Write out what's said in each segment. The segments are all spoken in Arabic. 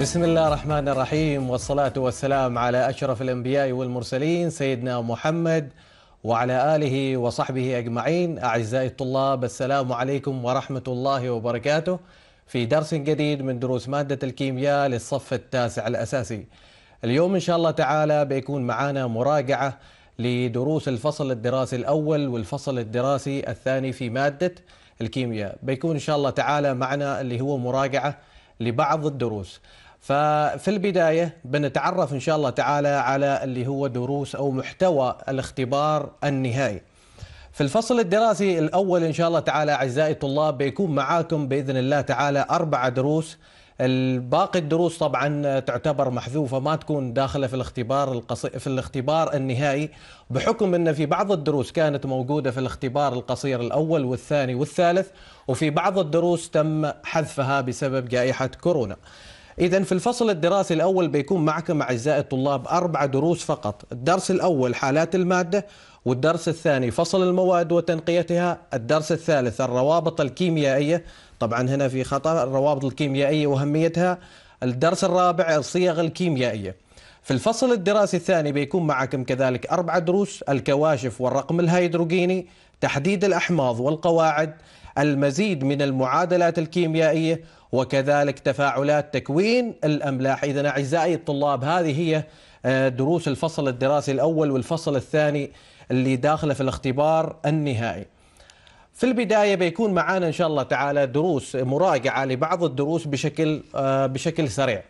بسم الله الرحمن الرحيم والصلاة والسلام على أشرف الأنبياء والمرسلين سيدنا محمد وعلى آله وصحبه أجمعين أعزائي الطلاب السلام عليكم ورحمة الله وبركاته في درس جديد من دروس مادة الكيمياء للصف التاسع الأساسي اليوم إن شاء الله تعالى بيكون معانا مراجعة لدروس الفصل الدراسي الأول والفصل الدراسي الثاني في مادة الكيمياء بيكون إن شاء الله تعالى معنا اللي هو مراجعة لبعض الدروس ففي البداية بنتعرف إن شاء الله تعالى على اللي هو دروس أو محتوى الاختبار النهائي في الفصل الدراسي الأول إن شاء الله تعالى أعزائي الطلاب بيكون معاكم بإذن الله تعالى أربع دروس باقي الدروس طبعا تعتبر محذوفه ما تكون داخله في الاختبار القصير في الاختبار النهائي بحكم ان في بعض الدروس كانت موجوده في الاختبار القصير الاول والثاني والثالث وفي بعض الدروس تم حذفها بسبب جائحه كورونا. إذا في الفصل الدراسي الأول بيكون معكم أعزائي الطلاب أربع دروس فقط الدرس الأول حالات المادة والدرس الثاني فصل المواد وتنقيتها الدرس الثالث الروابط الكيميائية طبعا هنا في خطأ الروابط الكيميائية وأهميتها الدرس الرابع الصيغ الكيميائية في الفصل الدراسي الثاني بيكون معكم كذلك أربع دروس الكواشف والرقم الهيدروجيني تحديد الأحماض والقواعد المزيد من المعادلات الكيميائية وكذلك تفاعلات تكوين الأملاح إذا أعزائي الطلاب هذه هي آه، دروس الفصل الدراسي الأول والفصل الثاني اللي داخله في الاختبار النهائي في البدايه بيكون معانا ان شاء الله تعالى دروس مراجعه لبعض الدروس بشكل آه، بشكل سريع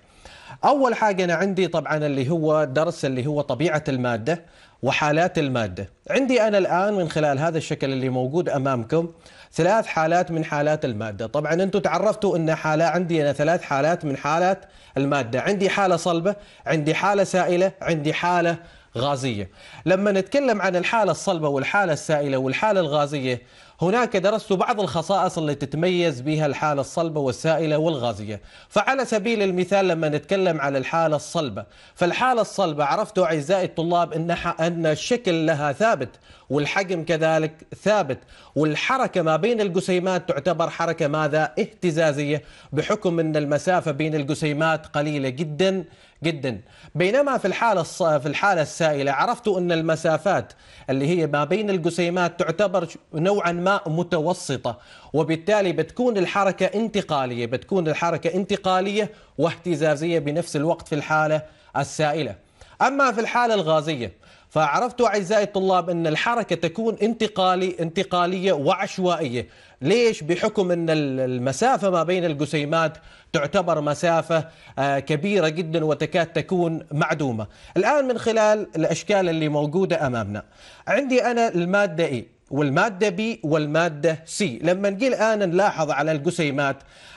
اول حاجه انا عندي طبعا اللي هو درس اللي هو طبيعه الماده وحالات الماده عندي انا الان من خلال هذا الشكل اللي موجود امامكم ثلاث حالات من حالات الماده طبعا انتم تعرفتوا ان حاله عندي انا ثلاث حالات من حالات الماده عندي حاله صلبه عندي حاله سائله عندي حاله غازيه لما نتكلم عن الحاله الصلبه والحاله السائله والحاله الغازيه هناك درست بعض الخصائص التي تتميز بها الحالة الصلبة والسائلة والغازية فعلى سبيل المثال لما نتكلم على الحالة الصلبة فالحالة الصلبة عرفت أعزائي الطلاب أن, أن الشكل لها ثابت والحجم كذلك ثابت والحركة ما بين الجسيمات تعتبر حركة ماذا اهتزازية بحكم أن المسافة بين الجسيمات قليلة جداً جدا بينما في الحالة في الحالة السائلة عرفت أن المسافات اللي هي ما بين الجسيمات تعتبر نوعا ما متوسطة وبالتالي بتكون الحركة انتقالية بتكون الحركة انتقالية واهتزازية بنفس الوقت في الحالة السائلة أما في الحالة الغازية فعرفتوا أعزائي الطلاب أن الحركة تكون انتقالي انتقالية وعشوائية ليش بحكم أن المسافة ما بين الجسيمات تعتبر مسافة آه، كبيرة جدا وتكاد تكون معدومة الآن من خلال الأشكال اللي موجودة أمامنا عندي أنا المادة إيه والمادة بي والمادة سي لما نجي الآن نلاحظ على الجسيمات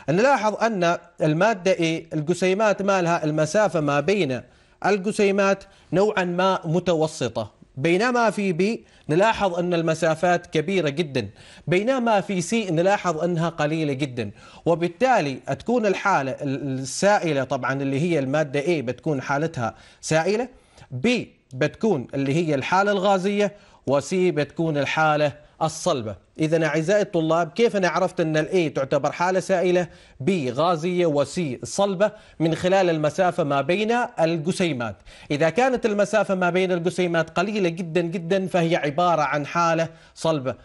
نلاحظ أن المادة اي الجسيمات مالها المسافة ما بين الجسيمات نوعا ما متوسطة بينما في بي نلاحظ أن المسافات كبيرة جدا بينما في سي نلاحظ أنها قليلة جدا وبالتالي تكون الحالة السائلة طبعا اللي هي المادة A بتكون حالتها سائلة بي بتكون اللي هي الحالة الغازية وسي بتكون الحالة الصلبة إذا أعزائي الطلاب كيف أنا عرفت أن A تعتبر حالة سائلة B غازية وسي صلبة من خلال المسافة ما بين الجسيمات إذا كانت المسافة ما بين الجسيمات قليلة جدا جدا فهي عبارة عن حالة صلبة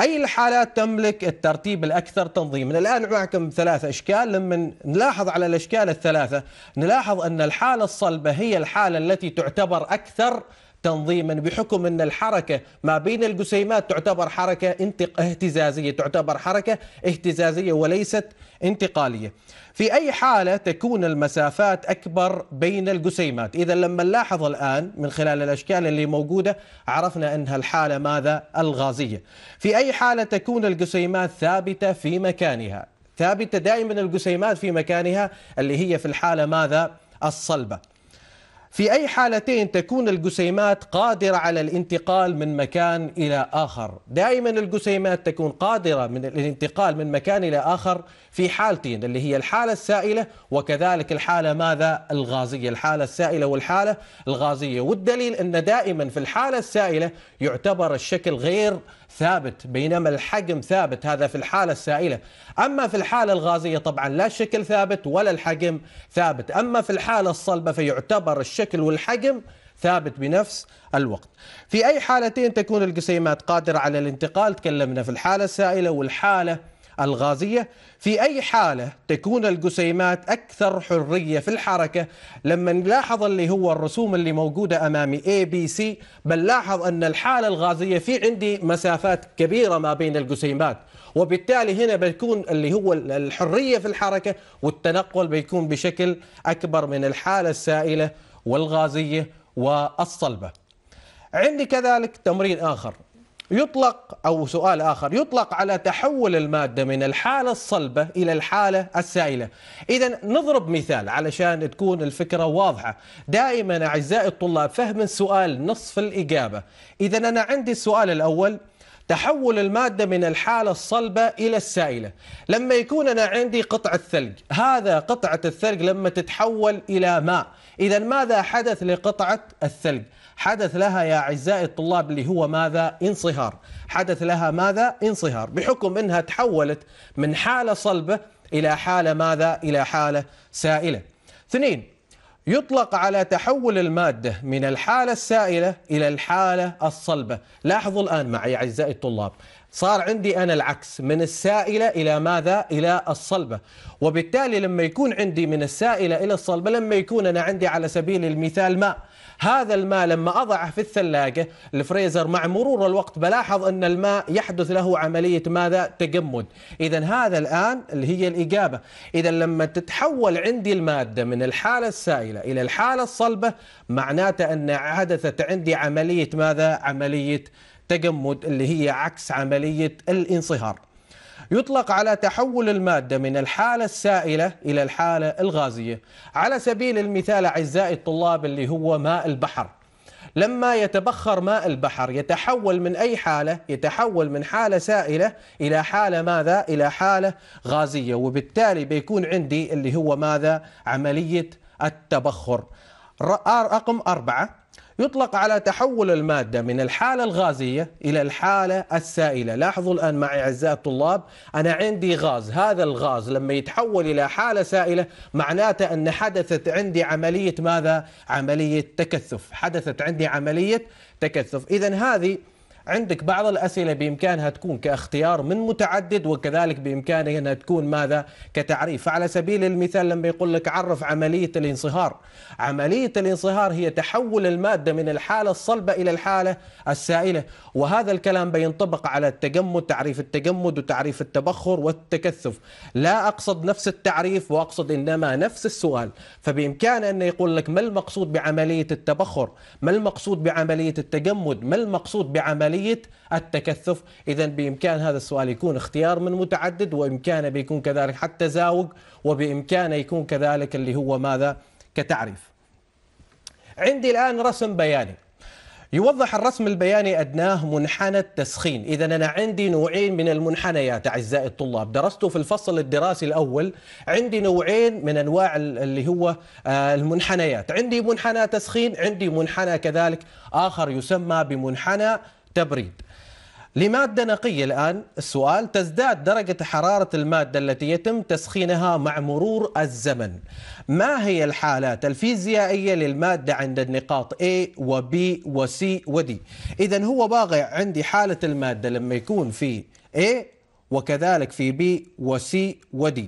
أي الحالات تملك الترتيب الأكثر تنظيما الآن معكم ثلاث أشكال لما نلاحظ على الأشكال الثلاثة نلاحظ أن الحالة الصلبة هي الحالة التي تعتبر أكثر تنظيما بحكم ان الحركه ما بين الجسيمات تعتبر حركه انتق... اهتزازيه تعتبر حركه اهتزازيه وليست انتقاليه في اي حاله تكون المسافات اكبر بين الجسيمات اذا لما نلاحظ الان من خلال الاشكال اللي موجوده عرفنا انها الحاله ماذا الغازيه في اي حاله تكون الجسيمات ثابته في مكانها ثابته دائما الجسيمات في مكانها اللي هي في الحاله ماذا الصلبه في أي حالتين تكون الجسيمات قادرة على الانتقال من مكان إلى آخر دائما الجسيمات تكون قادرة من الانتقال من مكان إلى آخر في حالتين اللي هي الحالة السائلة وكذلك الحالة ماذا الغازية الحالة السائلة والحالة الغازية والدليل أن دائما في الحالة السائلة يعتبر الشكل غير ثابت بينما الحجم ثابت هذا في الحالة السائلة أما في الحالة الغازية طبعا لا الشكل ثابت ولا الحجم ثابت أما في الحالة الصلبة فيعتبر الشكل والحجم ثابت بنفس الوقت في أي حالتين تكون الجسيمات قادرة على الانتقال تكلمنا في الحالة السائلة والحالة الغازية في أي حالة تكون الجسيمات أكثر حرية في الحركة لما نلاحظ اللي هو الرسوم اللي موجودة أمامي C بل لاحظ أن الحالة الغازية في عندي مسافات كبيرة ما بين الجسيمات وبالتالي هنا بيكون اللي هو الحرية في الحركة والتنقل بيكون بشكل أكبر من الحالة السائلة والغازية والصلبة عندي كذلك تمرين آخر يطلق أو سؤال آخر يطلق على تحول المادة من الحالة الصلبة إلى الحالة السائلة إذا نضرب مثال علشان تكون الفكرة واضحة دائما أعزائي الطلاب فهم السؤال نصف الإجابة إذا أنا عندي السؤال الأول تحول المادة من الحالة الصلبة إلى السائلة لما يكون أنا عندي قطعة ثلج هذا قطعة الثلج لما تتحول إلى ماء إذا ماذا حدث لقطعة الثلج حدث لها يا أعزائي الطلاب اللي هو ماذا انصهار حدث لها ماذا انصهار بحكم أنها تحولت من حالة صلبة إلى حالة ماذا إلى حالة سائلة اثنين يطلق على تحول المادة من الحالة السائلة إلى الحالة الصلبة لاحظوا الآن معي أعزائي الطلاب صار عندي أنا العكس من السائلة إلى ماذا؟ إلى الصلبة وبالتالي لما يكون عندي من السائلة إلى الصلبة لما يكون أنا عندي على سبيل المثال ماء هذا الماء لما أضعه في الثلاجة الفريزر مع مرور الوقت بلاحظ أن الماء يحدث له عملية ماذا تجمد إذا هذا الآن اللي هي الإجابة إذا لما تتحول عندي المادة من الحالة السائلة إلى الحالة الصلبة معناته أن حدثت عندي عملية ماذا عملية تجمد اللي هي عكس عملية الانصهار يطلق على تحول المادة من الحالة السائلة إلى الحالة الغازية على سبيل المثال أعزائي الطلاب اللي هو ماء البحر لما يتبخر ماء البحر يتحول من أي حالة يتحول من حالة سائلة إلى حالة ماذا؟ إلى حالة غازية وبالتالي بيكون عندي اللي هو ماذا؟ عملية التبخر رقم أربعة يطلق على تحول المادة من الحالة الغازية إلى الحالة السائلة لاحظوا الآن معي أعزائي الطلاب أنا عندي غاز هذا الغاز لما يتحول إلى حالة سائلة معناته أن حدثت عندي عملية ماذا؟ عملية تكثف حدثت عندي عملية تكثف إذا هذه عندك بعض الأسئلة بإمكانها تكون كاختيار من متعدد وكذلك بإمكانها أنها تكون ماذا كتعريف فعلى سبيل المثال لما يقول لك عرف عملية الانصهار عملية الانصهار هي تحول المادة من الحالة الصلبة إلى الحالة السائلة وهذا الكلام بينطبق على التجمد تعريف التجمد وتعريف التبخر والتكثف لا أقصد نفس التعريف وأقصد إنما نفس السؤال فبإمكان أن يقول لك ما المقصود بعملية التبخر ما المقصود بعملية التجمد ما المقصود بعملية عملية التكثف إذا بإمكان هذا السؤال يكون اختيار من متعدد وإمكانه بيكون كذلك حتى زاوج وبإمكانه يكون كذلك اللي هو ماذا كتعريف عندي الآن رسم بياني يوضح الرسم البياني أدناه منحنى التسخين إذا أنا عندي نوعين من المنحنيات أعزائي الطلاب درسته في الفصل الدراسي الأول عندي نوعين من أنواع اللي هو آه، المنحنيات عندي منحنى تسخين عندي منحنى كذلك آخر يسمى بمنحنى تبريد لمادة نقية الآن السؤال تزداد درجة حرارة المادة التي يتم تسخينها مع مرور الزمن ما هي الحالات الفيزيائية للمادة عند النقاط A و B و C و D إذا هو باقع عندي حالة المادة لما يكون في A وكذلك في B و C و D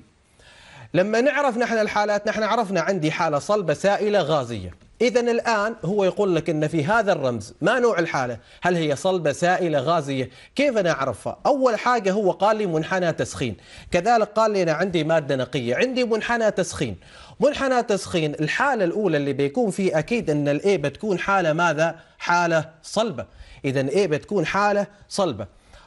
لما نعرف نحن الحالات نحن عرفنا عندي حالة صلبة سائلة غازية إذا الآن هو يقول لك أن في هذا الرمز ما نوع الحالة هل هي صلبة سائلة غازية كيف أنا أعرفها أول حاجة هو قال لي منحنى تسخين كذلك قال لي أنا عندي مادة نقية عندي منحنى تسخين منحنى تسخين الحالة الأولى اللي بيكون فيه أكيد أن الإيه بتكون حالة ماذا حالة صلبة إذا إي بتكون حالة صلبة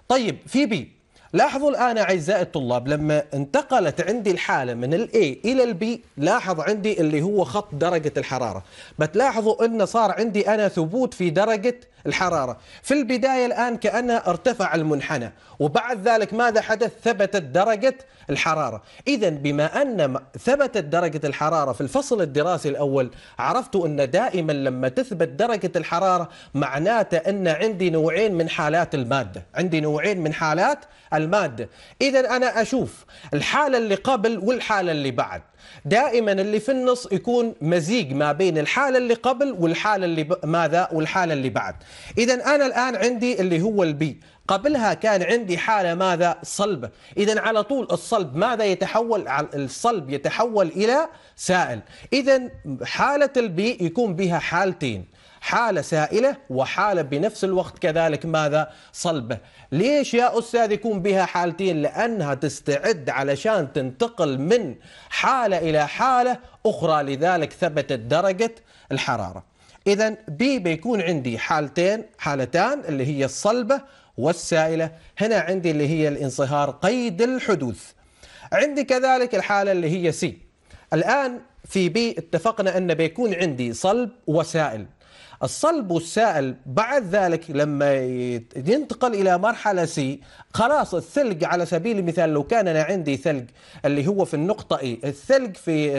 طيب في بي لاحظوا الآن أعزائي الطلاب لما انتقلت عندي الحالة من ال A إلى ال B لاحظ عندي اللي هو خط درجة الحرارة بتلاحظوا أنه صار عندي أنا ثبوت في درجة الحرارة في البداية الآن كأنها ارتفع المنحنى وبعد ذلك ماذا حدث ثبتت درجة الحرارة إذا بما أن ثبتت درجة الحرارة في الفصل الدراسي الأول عرفت أن دائما لما تثبت درجة الحرارة معناته أن عندي نوعين من حالات المادة عندي نوعين من حالات المادة إذا أنا أشوف الحالة اللي قبل والحالة اللي بعد دائما اللي في النص يكون مزيج ما بين الحاله اللي قبل والحاله اللي ب... ماذا والحاله اللي بعد اذا انا الان عندي اللي هو البي قبلها كان عندي حالة ماذا صلبة إذا على طول الصلب ماذا يتحول الصلب يتحول إلى سائل إذا حالة البي يكون بها حالتين حالة سائلة وحالة بنفس الوقت كذلك ماذا صلبة ليش يا أستاذ يكون بها حالتين لأنها تستعد علشان تنتقل من حالة إلى حالة أخرى لذلك ثبتت درجة الحرارة إذا بي بيكون عندي حالتين حالتان اللي هي الصلبة والسائلة هنا عندي اللي هي الانصهار قيد الحدوث عندي كذلك الحالة اللي هي سي الآن في بي اتفقنا أن بيكون عندي صلب وسائل الصلب والسائل بعد ذلك لما ينتقل إلى مرحلة سي خلاص الثلج على سبيل المثال لو كان أنا عندي ثلج اللي هو في النقطة إي الثلج في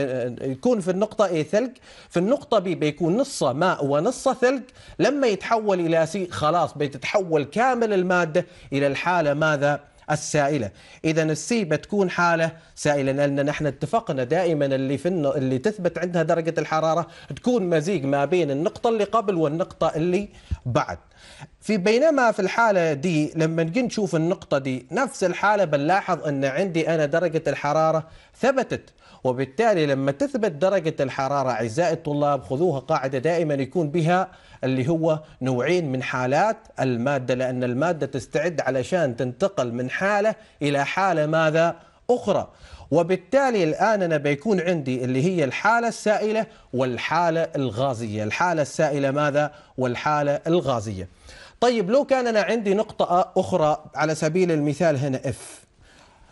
يكون في النقطة إي ثلج في النقطة بي بيكون نصه ماء ونصه ثلج لما يتحول إلى سي خلاص بيتتحول كامل المادة إلى الحالة ماذا السائله اذا السي بتكون حاله سائله لان نحن اتفقنا دائما اللي في النو... اللي تثبت عندها درجه الحراره تكون مزيج ما بين النقطه اللي قبل والنقطه اللي بعد في بينما في الحالة دي لما نجي نشوف النقطة دي نفس الحالة بنلاحظ أن عندي أنا درجة الحرارة ثبتت وبالتالي لما تثبت درجة الحرارة أعزائي الطلاب خذوها قاعدة دائما يكون بها اللي هو نوعين من حالات المادة لأن المادة تستعد علشان تنتقل من حالة إلى حالة ماذا أخرى وبالتالي الآن أنا بيكون عندي اللي هي الحالة السائلة والحالة الغازية الحالة السائلة ماذا والحالة الغازية طيب لو كان أنا عندي نقطة أخرى على سبيل المثال هنا F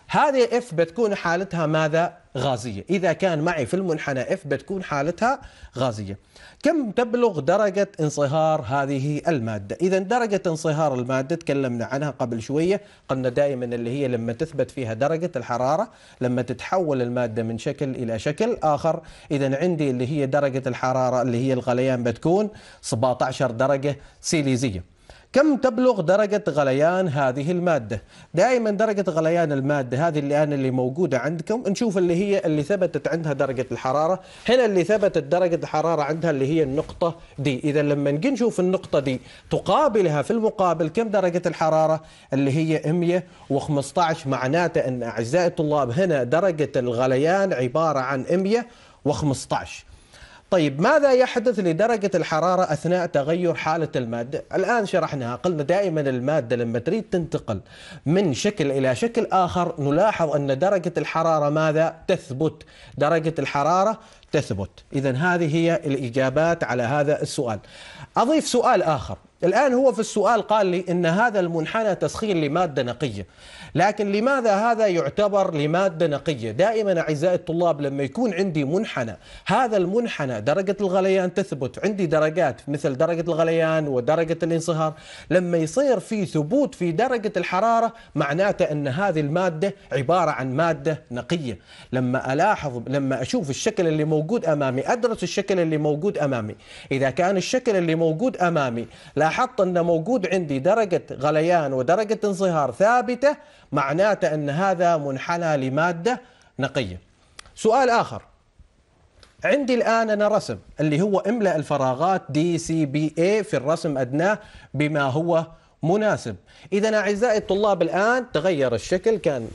هذه F بتكون حالتها ماذا غازية إذا كان معي في المنحنى F بتكون حالتها غازية كم تبلغ درجة انصهار هذه المادة إذا درجة انصهار المادة تكلمنا عنها قبل شوية قلنا دائما اللي هي لما تثبت فيها درجة الحرارة لما تتحول المادة من شكل إلى شكل آخر إذا عندي اللي هي درجة الحرارة اللي هي الغليان بتكون 17 درجة سيليزية كم تبلغ درجة غليان هذه المادة دائما درجة غليان المادة هذه اللي أنا اللي موجودة عندكم نشوف اللي هي اللي ثبتت عندها درجة الحرارة هنا اللي ثبتت درجة الحرارة عندها اللي هي النقطة دي إذا لما نجي نشوف النقطة دي تقابلها في المقابل كم درجة الحرارة اللي هي 115 معناته أن أعزائي الطلاب هنا درجة الغليان عبارة عن 115 طيب ماذا يحدث لدرجة الحرارة أثناء تغير حالة المادة؟ الآن شرحناها قلنا دائما المادة لما تريد تنتقل من شكل إلى شكل آخر نلاحظ أن درجة الحرارة ماذا؟ تثبت درجة الحرارة تثبت إذا هذه هي الإجابات على هذا السؤال أضيف سؤال آخر الآن هو في السؤال قال لي أن هذا المنحنى تسخين لمادة نقية لكن لماذا هذا يعتبر لمادة نقية دائما أعزائي الطلاب لما يكون عندي منحنى هذا المنحنى درجة الغليان تثبت عندي درجات مثل درجة الغليان ودرجة الانصهار لما يصير في ثبوت في درجة الحرارة معناته أن هذه المادة عبارة عن مادة نقية لما ألاحظ لما أشوف الشكل اللي موجود أمامي أدرس الشكل اللي موجود أمامي إذا كان الشكل اللي موجود أمامي لاحظت أن موجود عندي درجة غليان ودرجة انصهار ثابتة معناته أن هذا منحنى لمادة نقية سؤال آخر عندي الآن أنا رسم اللي هو املأ الفراغات دي سي بي اي في الرسم أدناه بما هو مناسب إذا أعزائي الطلاب الآن تغير الشكل كان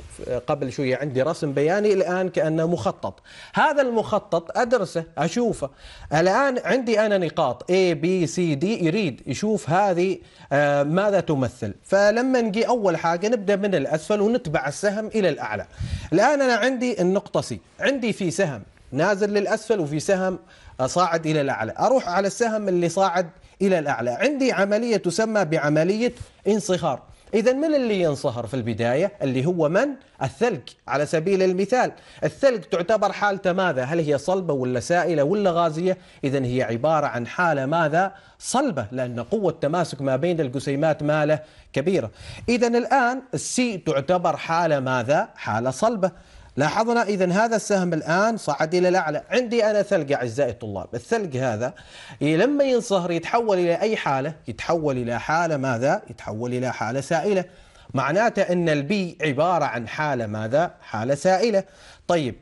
قبل شوية عندي رسم بياني الآن كأنه مخطط هذا المخطط أدرسه أشوفه الآن عندي أنا نقاط A B C D يريد يشوف هذه آه، ماذا تمثل فلما نجي أول حاجة نبدأ من الأسفل ونتبع السهم إلى الأعلى الآن أنا عندي النقطة C عندي في سهم نازل للأسفل وفي سهم آه، صاعد إلى الأعلى أروح على السهم اللي صاعد إلى الأعلى عندي عملية تسمى بعملية انصهار إذا من اللي ينصهر في البداية اللي هو من؟ الثلج على سبيل المثال الثلج تعتبر حالته ماذا؟ هل هي صلبة ولا سائلة ولا غازية؟ إذا هي عبارة عن حالة ماذا؟ صلبة لأن قوة تماسك ما بين الجسيمات ماله كبيرة إذا الآن السي تعتبر حالة ماذا؟ حالة صلبة لاحظنا إذا هذا السهم الآن صعد إلى الأعلى عندي أنا ثلج أعزائي الطلاب الثلج هذا لما ينصهر يتحول إلى أي حالة يتحول إلى حالة ماذا يتحول إلى حالة سائلة معناته أن البي عبارة عن حالة ماذا حالة سائلة طيب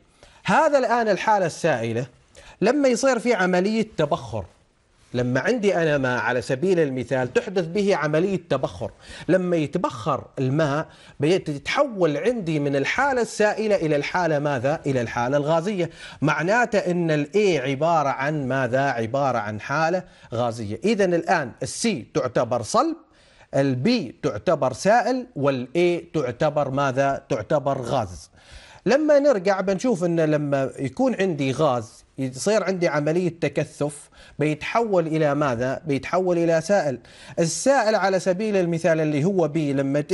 هذا الآن الحالة السائلة لما يصير في عملية تبخر لما عندي أنا ماء على سبيل المثال تحدث به عملية تبخر لما يتبخر الماء يتحول عندي من الحالة السائلة إلى الحالة ماذا؟ إلى الحالة الغازية معناته أن الإي عبارة عن ماذا؟ عبارة عن حالة غازية إذا الآن السي تعتبر صلب البي تعتبر سائل والاي تعتبر ماذا؟ تعتبر غاز لما نرجع بنشوف أن لما يكون عندي غاز يصير عندي عملية تكثف بيتحول إلى ماذا؟ بيتحول إلى سائل السائل على سبيل المثال اللي هو بي لما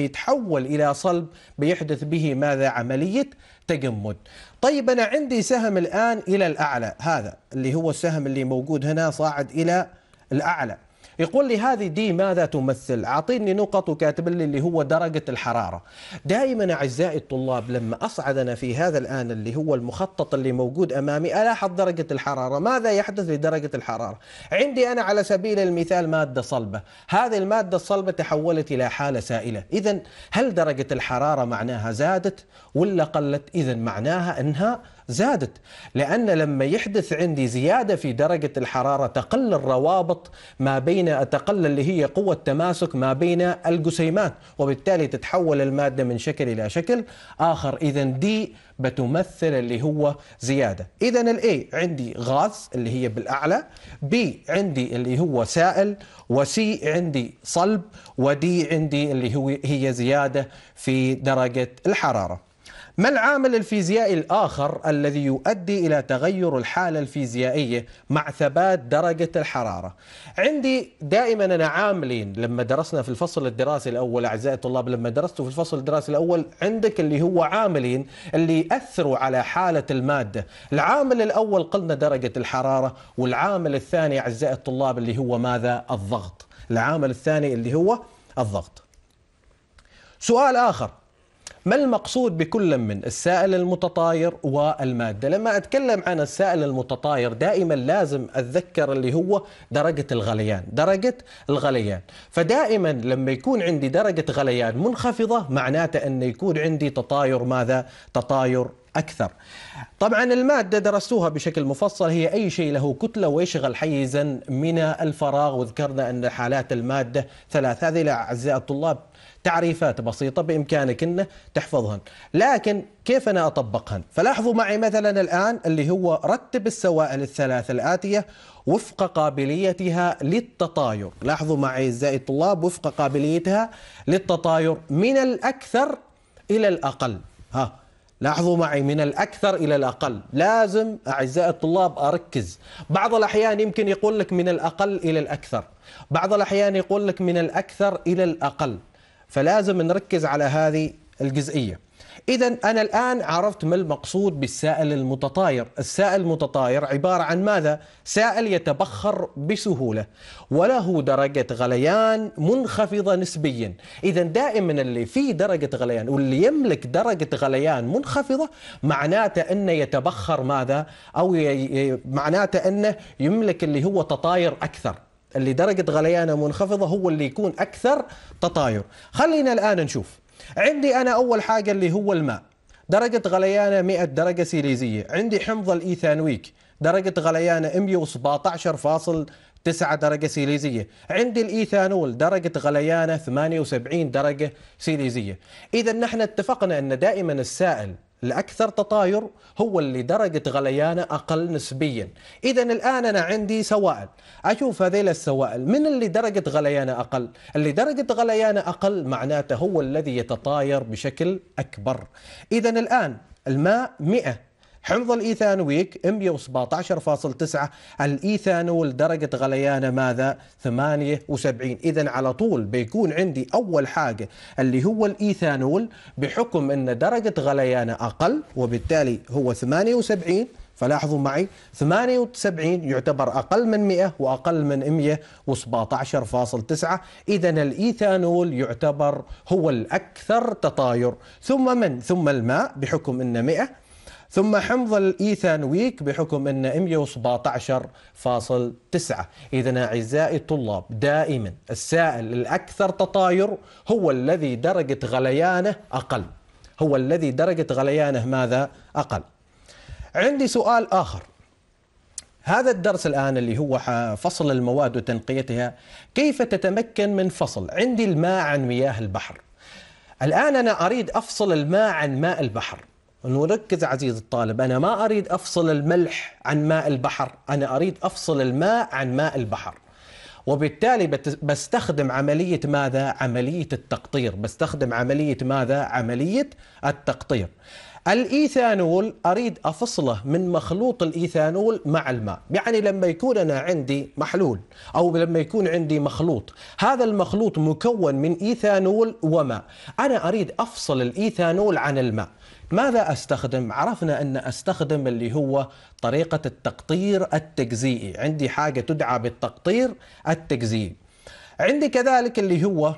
يتحول إلى صلب بيحدث به ماذا؟ عملية تجمد طيب أنا عندي سهم الآن إلى الأعلى هذا اللي هو السهم اللي موجود هنا صاعد إلى الأعلى يقول لي هذه دي ماذا تمثل أعطيني نقط وكاتب لي اللي هو درجة الحرارة دائما أعزائي الطلاب لما أصعد أنا في هذا الآن اللي هو المخطط اللي موجود أمامي ألاحظ درجة الحرارة ماذا يحدث لدرجة الحرارة عندي أنا على سبيل المثال مادة صلبة هذه المادة الصلبة تحولت إلى حالة سائلة إذا هل درجة الحرارة معناها زادت ولا قلت إذا معناها أنها زادت لأن لما يحدث عندي زيادة في درجة الحرارة تقل الروابط ما بين تقل اللي هي قوة تماسك ما بين الجسيمات وبالتالي تتحول المادة من شكل إلى شكل آخر إذا دي بتمثل اللي هو زيادة إذا الاي عندي غاز اللي هي بالأعلى بي عندي اللي هو سائل وسي عندي صلب ودي عندي اللي هو هي زيادة في درجة الحرارة ما العامل الفيزيائي الآخر الذي يؤدي إلى تغير الحالة الفيزيائية مع ثبات درجة الحرارة عندي دائما أنا عاملين لما درسنا في الفصل الدراسي الأول أعزائي الطلاب لما درستوا في الفصل الدراسي الأول عندك اللي هو عاملين اللي يأثروا على حالة المادة العامل الأول قلنا درجة الحرارة والعامل الثاني أعزائي الطلاب اللي هو ماذا الضغط العامل الثاني اللي هو الضغط سؤال آخر ما المقصود بكل من السائل المتطاير والمادة لما أتكلم عن السائل المتطاير دائما لازم أتذكر اللي هو درجة الغليان درجة الغليان فدائما لما يكون عندي درجة غليان منخفضة معناته أن يكون عندي تطاير ماذا تطاير أكثر طبعا المادة درستوها بشكل مفصل هي أي شيء له كتلة ويشغل حيزا من الفراغ وذكرنا أن حالات المادة ثلاث هذه أعزائي الطلاب تعريفات بسيطة بإمكانك أن تحفظهن لكن كيف أنا أطبقهن فلاحظوا معي مثلا الآن اللي هو رتب السوائل الثلاث الآتية وفق قابليتها للتطاير لاحظوا معي أعزائي الطلاب وفق قابليتها للتطاير من الأكثر إلى الأقل ها لاحظوا معي من الأكثر إلى الأقل لازم أعزائي الطلاب أركز بعض الأحيان يمكن يقول لك من الأقل إلى الأكثر بعض الأحيان يقول لك من الأكثر إلى الأقل فلازم نركز على هذه الجزئيه إذا أنا الآن عرفت ما المقصود بالسائل المتطاير، السائل المتطاير عبارة عن ماذا؟ سائل يتبخر بسهولة وله درجة غليان منخفضة نسبيا، إذا دائما اللي في درجة غليان واللي يملك درجة غليان منخفضة معناته أنه يتبخر ماذا؟ أو معناته أنه يملك اللي هو تطاير أكثر، اللي درجة غليانه منخفضة هو اللي يكون أكثر تطاير خلينا الآن نشوف عندي أنا أول حاجة اللي هو الماء درجة غليانه 100 درجة سيليزية عندي حمض الإيثانويك درجة غليانه 117.9 درجة سيليزية عندي الإيثانول درجة غليانه 78 درجة سيليزية إذا نحن اتفقنا أن دائما السائل الاكثر تطاير هو اللي درجه غليانه اقل نسبيا اذا الان انا عندي سوائل اشوف هذه السوائل من اللي درجه غليانه اقل اللي درجه غليانه اقل معناته هو الذي يتطاير بشكل اكبر اذا الان الماء 100 حمض الإيثانويك 117.9 الإيثانول درجة غليانه ماذا 78 إذا على طول بيكون عندي أول حاجة اللي هو الإيثانول بحكم أن درجة غليانه أقل وبالتالي هو 78 فلاحظوا معي 78 يعتبر أقل من 100 وأقل من 117.9 إذا الإيثانول يعتبر هو الأكثر تطاير ثم من ثم الماء بحكم أن 100 ثم حمض الإيثان ويك بحكم أن 117.9 إذا أعزائي الطلاب دائما السائل الأكثر تطاير هو الذي درجة غليانه أقل هو الذي درجة غليانه ماذا أقل عندي سؤال آخر هذا الدرس الآن اللي هو فصل المواد وتنقيتها كيف تتمكن من فصل عندي الماء عن مياه البحر الآن أنا أريد أفصل الماء عن ماء البحر ونركز عزيز الطالب أنا ما أريد أفصل الملح عن ماء البحر أنا أريد أفصل الماء عن ماء البحر وبالتالي بستخدم عملية ماذا؟ عملية التقطير بستخدم عملية ماذا؟ عملية التقطير الإيثانول أريد أفصله من مخلوط الإيثانول مع الماء يعني لما يكون أنا عندي محلول أو لما يكون عندي مخلوط هذا المخلوط مكون من إيثانول وماء أنا أريد أفصل الإيثانول عن الماء ماذا أستخدم؟ عرفنا أن أستخدم اللي هو طريقة التقطير التجزيئي عندي حاجة تدعى بالتقطير التجزيئي عندي كذلك اللي هو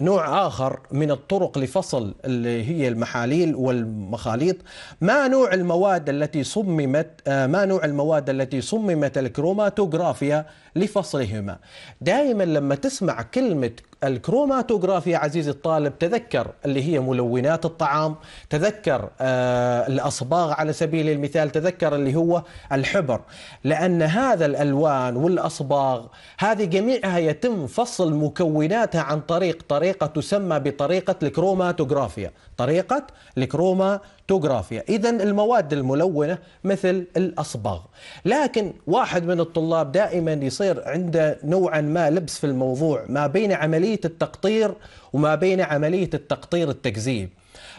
نوع آخر من الطرق لفصل اللي هي المحاليل والمخاليط ما نوع المواد التي صممت آه، ما نوع المواد التي صممت الكروماتوغرافيا لفصلهما دائما لما تسمع كلمة الكروماتوغرافيا عزيزي الطالب تذكر اللي هي ملونات الطعام تذكر آه، الأصباغ على سبيل المثال تذكر اللي هو الحبر لأن هذا الألوان والأصباغ هذه جميعها يتم فصل مكوناتها عن طريق طريقة تسمى بطريقة الكروماتوغرافيا طريقة الكروماتوغرافيا جغرافيا إذا المواد الملونة مثل الأصباغ لكن واحد من الطلاب دائما يصير عنده نوعا ما لبس في الموضوع ما بين عملية التقطير وما بين عملية التقطير التكذيب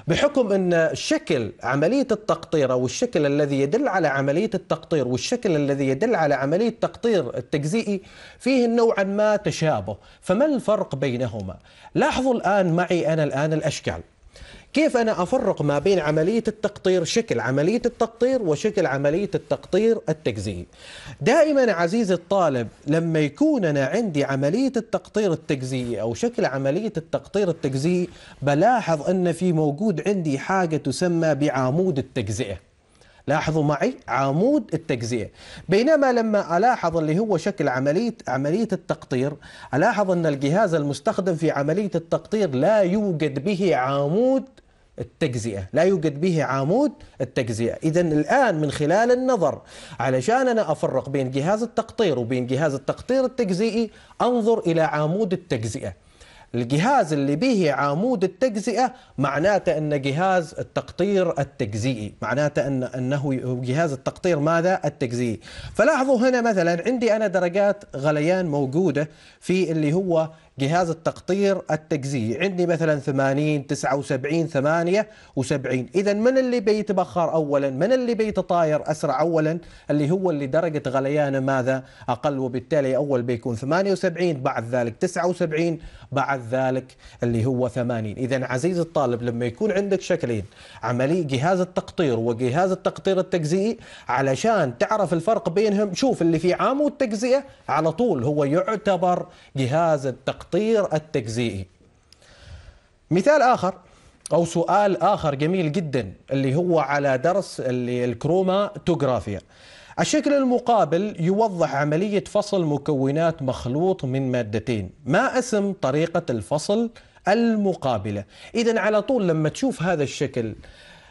بحكم ان شكل عمليه التقطير او الشكل الذي يدل على عمليه التقطير والشكل الذي يدل على عمليه التقطير التجزيئي فيه نوعا ما تشابه، فما الفرق بينهما؟ لاحظوا الان معي انا الان الاشكال. كيف أنا أفرق ما بين عملية التقطير شكل عملية التقطير وشكل عملية التقطير التجزئي دائما عزيزي الطالب لما يكون أنا عندي عملية التقطير التجزئي أو شكل عملية التقطير التجزئي بلاحظ أن في موجود عندي حاجة تسمى بعمود التجزئة لاحظوا معي عمود التجزئة بينما لما ألاحظ اللي هو شكل عملية عملية التقطير ألاحظ أن الجهاز المستخدم في عملية التقطير لا يوجد به عمود التجزئة لا يوجد به عمود التجزئة إذا الآن من خلال النظر علشان أنا أفرق بين جهاز التقطير وبين جهاز التقطير التجزئي أنظر إلى عمود التجزئة الجهاز اللي به عمود التجزئة معناته أن جهاز التقطير التجزئي معناته أن أنه جهاز التقطير ماذا التجزئي فلاحظوا هنا مثلا عندي أنا درجات غليان موجودة في اللي هو جهاز التقطير التجزيئي عندي مثلا 80 79 78 اذا من اللي بيتبخر اولا من اللي بيتطاير اسرع اولا اللي هو اللي درجه غليانه ماذا اقل وبالتالي اول بيكون 78 بعد ذلك 79 بعد ذلك اللي هو 80 اذا عزيزي الطالب لما يكون عندك شكلين عمليه جهاز التقطير وجهاز التقطير التجزيئي علشان تعرف الفرق بينهم شوف اللي في عامو التجزئه على طول هو يعتبر جهاز التقطير التخطير التجزئي مثال آخر أو سؤال آخر جميل جدا اللي هو على درس الكروماتوغرافيا الشكل المقابل يوضح عملية فصل مكونات مخلوط من مادتين ما اسم طريقة الفصل المقابلة إذا على طول لما تشوف هذا الشكل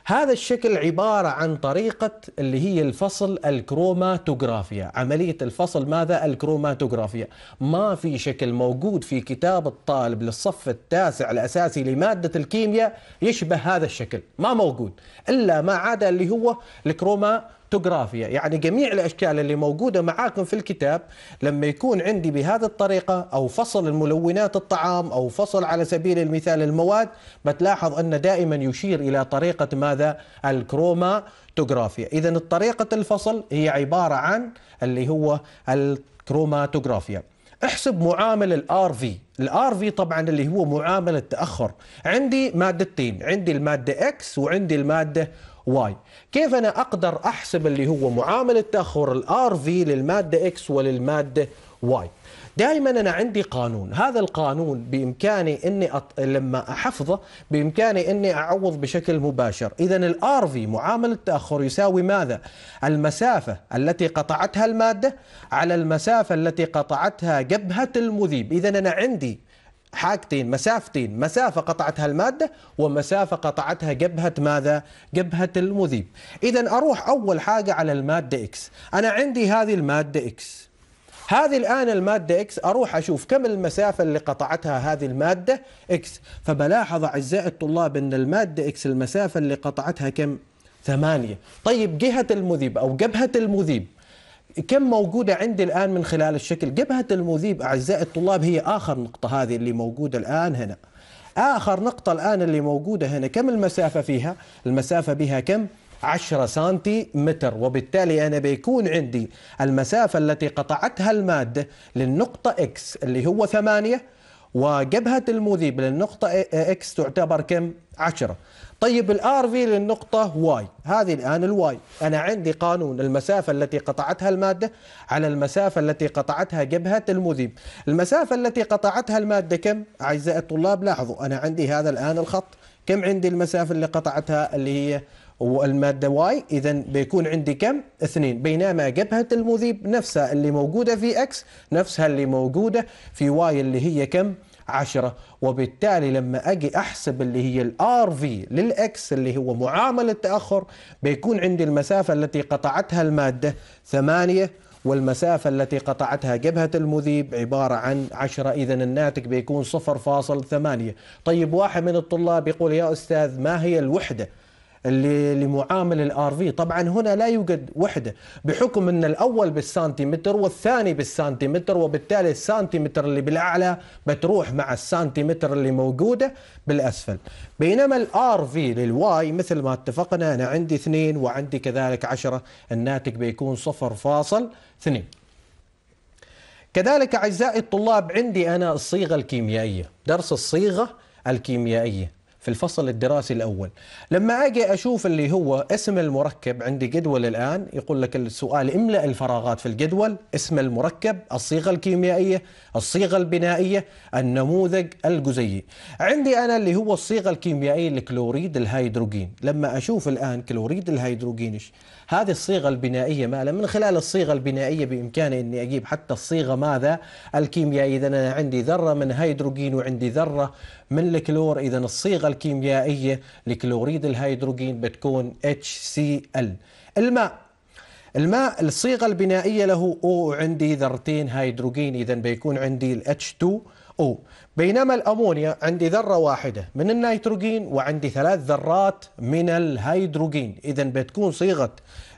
هذا الشكل عبارة عن طريقة اللي هي الفصل الكروماتوغرافيا عملية الفصل ماذا الكروماتوغرافيا ما في شكل موجود في كتاب الطالب للصف التاسع الأساسي لمادة الكيمياء يشبه هذا الشكل ما موجود إلا ما عدا اللي هو الكروما جغرافيا يعني جميع الأشكال اللي موجودة معاكم في الكتاب لما يكون عندي بهذه الطريقة أو فصل الملونات الطعام أو فصل على سبيل المثال المواد بتلاحظ أن دائما يشير إلى طريقة ماذا الكروما توغرافيا إذا طريقة الفصل هي عبارة عن اللي هو الكروماتوغرافيا احسب معامل الار في الار في طبعا اللي هو معامل التاخر عندي مادتين عندي الماده اكس وعندي الماده واي كيف أنا أقدر أحسب اللي هو معامل التأخر الار في للمادة اكس وللمادة واي دائما انا عندي قانون هذا القانون بامكاني اني أط... لما احفظه بامكاني اني اعوض بشكل مباشر اذا الار في معامل التاخر يساوي ماذا المسافه التي قطعتها الماده على المسافه التي قطعتها جبهه المذيب اذا انا عندي حاجتين مسافتين مسافة قطعتها المادة ومسافة قطعتها جبهة ماذا؟ جبهة المذيب إذا أروح أول حاجة على المادة إكس أنا عندي هذه المادة إكس هذه الآن المادة إكس أروح أشوف كم المسافة اللي قطعتها هذه المادة إكس فبلاحظ أعزائي الطلاب أن المادة إكس المسافة اللي قطعتها كم؟ ثمانية طيب جهة المذيب أو جبهة المذيب كم موجودة عندي الآن من خلال الشكل جبهة المذيب أعزائي الطلاب هي آخر نقطة هذه اللي موجودة الآن هنا آخر نقطة الآن اللي موجودة هنا كم المسافة فيها المسافة بها كم 10 سنتي متر وبالتالي أنا بيكون عندي المسافة التي قطعتها المادة للنقطة X اللي هو 8 وجبهة المذيب للنقطة اكس تعتبر كم؟ 10 طيب الار في للنقطة واي هذه الآن الواي أنا عندي قانون المسافة التي قطعتها المادة على المسافة التي قطعتها جبهة المذيب المسافة التي قطعتها المادة كم؟ أعزائي الطلاب لاحظوا أنا عندي هذا الآن الخط كم عندي المسافة اللي قطعتها اللي هي والمادة واي إذا بيكون عندي كم؟ اثنين بينما جبهة المذيب نفسها اللي موجودة في اكس نفسها اللي موجودة في واي اللي هي كم؟ عشرة وبالتالي لما أجي أحسب اللي هي الار في للإكس اللي هو معامل التأخر بيكون عندي المسافة التي قطعتها المادة ثمانية والمسافة التي قطعتها جبهة المذيب عبارة عن عشرة إذا الناتج بيكون صفر فاصل ثمانية طيب واحد من الطلاب يقول يا أستاذ ما هي الوحدة لمعامل الار في طبعا هنا لا يوجد وحده بحكم ان الاول بالسنتيمتر والثاني بالسنتيمتر وبالتالي السنتيمتر اللي بالاعلى بتروح مع السنتيمتر اللي موجوده بالاسفل بينما الار في للواي مثل ما اتفقنا انا عندي اثنين وعندي كذلك 10 الناتج بيكون 0.2 كذلك اعزائي الطلاب عندي انا الصيغه الكيميائيه درس الصيغه الكيميائيه في الفصل الدراسي الاول لما اجي اشوف اللي هو اسم المركب عندي جدول الان يقول لك السؤال املا الفراغات في الجدول اسم المركب الصيغه الكيميائيه الصيغه البنائيه النموذج الجزيئي عندي انا اللي هو الصيغه الكيميائيه لكلوريد الهيدروجين لما اشوف الان كلوريد الهيدروجين هذه الصيغة البنائية مالا من خلال الصيغة البنائية بإمكاني أني أجيب حتى الصيغة ماذا الكيميائية إذا أنا عندي ذرة من هيدروجين وعندي ذرة من الكلور إذا الصيغة الكيميائية لكلوريد الهيدروجين بتكون HCl الماء الماء الصيغة البنائية له O وعندي ذرتين هيدروجين إذا بيكون عندي H2O بينما الأمونيا عندي ذرة واحدة من النيتروجين وعندي ثلاث ذرات من الهيدروجين إذا بتكون صيغة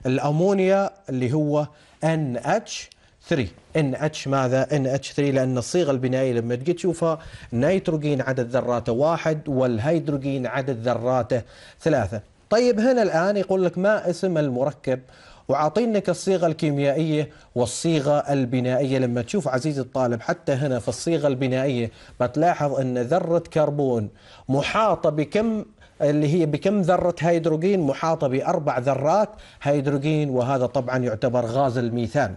الأمونيا اللي هو NH3 NH ماذا؟ NH3 لأن الصيغة البنائية لما تجي تشوفها نيتروجين عدد ذراته واحد والهيدروجين عدد ذراته ثلاثة طيب هنا الآن يقول لك ما اسم المركب وعاطينك الصيغه الكيميائيه والصيغه البنائيه لما تشوف عزيزي الطالب حتى هنا في الصيغه البنائيه بتلاحظ ان ذره كربون محاطه بكم اللي هي بكم ذرة هيدروجين محاطة بأربع ذرات هيدروجين وهذا طبعا يعتبر غاز الميثان